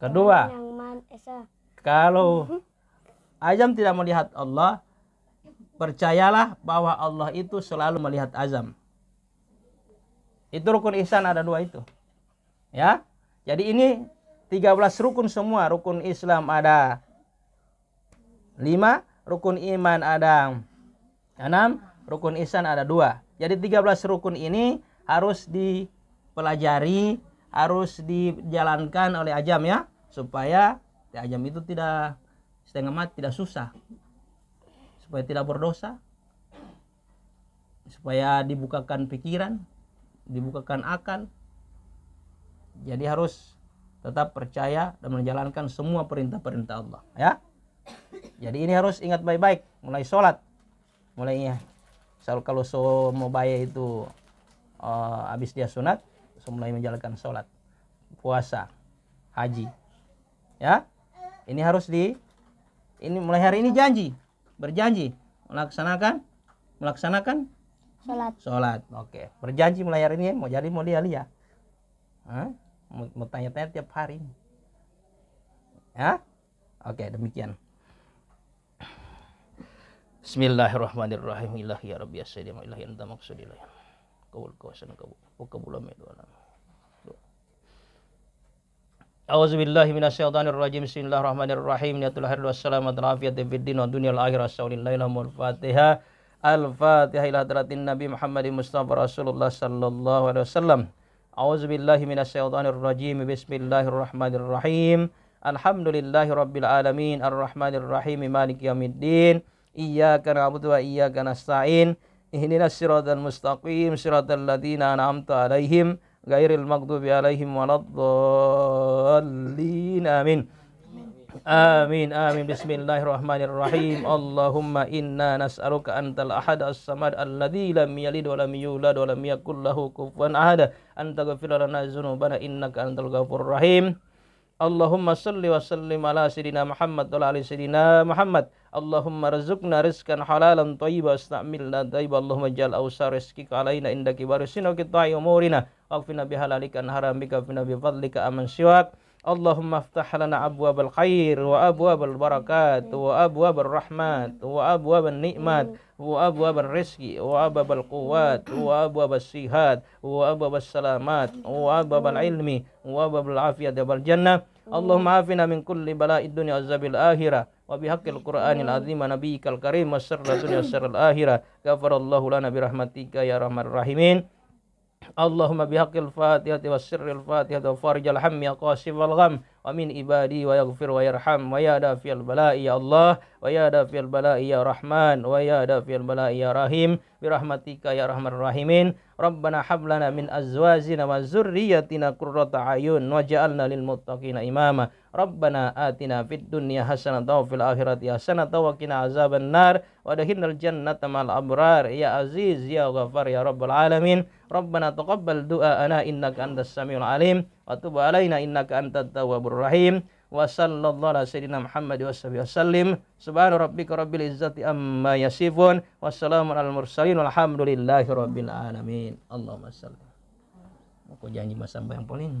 Kedua. Kalau mhm. Azam tidak melihat Allah, percayalah bahwa Allah itu selalu melihat Azam. Itu rukun ihsan ada dua itu. Ya. Jadi ini 13 rukun semua. Rukun Islam ada 5, rukun iman ada 6, rukun ihsan ada 2. Jadi 13 rukun ini harus dipelajari, harus dijalankan oleh ajam ya supaya ya, ajam itu tidak setengah mati tidak susah supaya tidak berdosa supaya dibukakan pikiran dibukakan akal jadi harus tetap percaya dan menjalankan semua perintah-perintah Allah ya jadi ini harus ingat baik-baik mulai sholat mulainya kalau so mau bayar itu uh, habis dia sunat mulai menjalankan sholat, puasa, haji. Ya, ini harus di ini mulai hari ini janji, berjanji melaksanakan melaksanakan sholat. Sholat, oke. Berjanji mulai hari ini mau jadi mau lihat ya. Mau tanya-tanya tiap hari. Ya, oke demikian. Bismillahirrahmanirrahim. Ilahi ya Rabbi ya Sayyidi ilahi anta Ilahi. والكوسن وقبول ميدوانا أعوذ بالله من الشيطان الرجيم بسم الله الرحمن الرحيم نية الخير والسلام والعافية في الدين والدنيا والآخرة سول الله لهم الفاتحة الفاتحة إلى حضرة النبي محمد مصطفى رسول الله صلى الله عليه وسلم أعوذ بالله من الشيطان الرجيم بسم الله الرحمن الرحيم الحمد لله رب العالمين الرحمن الرحيم مالك يوم الدين إياك نعبد وإياك نستعين اهدنا الصراط المستقيم صراط الذين أنعمت عليهم غير المغضوب عليهم ولا الضالين آمين آمين آمين بسم الله الرحمن الرحيم اللهم إنا نسألك أنت الأحد الصمد الذي لم يلد ولم يولد ولم يكن له كفوا أحد أن تغفر لنا ذنوبنا إنك أنت الغفور الرحيم اللهم صل وسلم على سيدنا محمد وعلى ال سيدنا محمد اللهم رزقنا رزقا حلالا طيبا استعملنا طيبا اللهم اجعل اوسع رزقك علينا انك وارثنا قطاع امورنا واغفرنا بحلالك عن حرامك واغفرنا بفضلك امن سواك اللهم افتح لنا أبواب الخير وأبواب البركات وأبواب الرحمات وأبواب النعمات وأبواب الرزق وأبواب القوات وأبواب الصحات وأبواب السلامات وأبواب العلم وأبواب العافية والجنة اللهم عافنا من كل بلاء الدنيا وعذاب الآخرة وبحق القرآن العظيم نبيك الكريم وسر الدنيا وسر الآخرة غفر الله لنا برحمتك يا أرحم الراحمين Allahumma bihaqqil fatihati wa sirril fatihati wa farijal hammi ya qasifal ومن عبادي ويغفر ويرحم ويا دافي البلاء يا الله ويا دافي البلاء يا رحمن ويا دافي البلاء يا رحيم برحمتك يا رحم الراحمين ربنا حب لنا من أزواجنا وذريتنا قرة أعين وجعلنا للمتقين إماما ربنا آتنا في الدنيا حسنة وفي الآخرة حسنة وقنا عذاب النار وادخلنا الجنة مع الأبرار يا عزيز يا غفار يا رب العالمين ربنا تقبل دعاءنا إنك أنت السميع العليم wa tub alaina innaka antat tawwabur rahim wa sallallahu ala sayyidina Muhammad wa sahbihi wasallim subhana rabbika amma yasifun wassalamu alal mursalin walhamdulillahi rabbil alamin aku janji Mas yang paling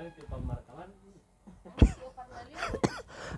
Mas itu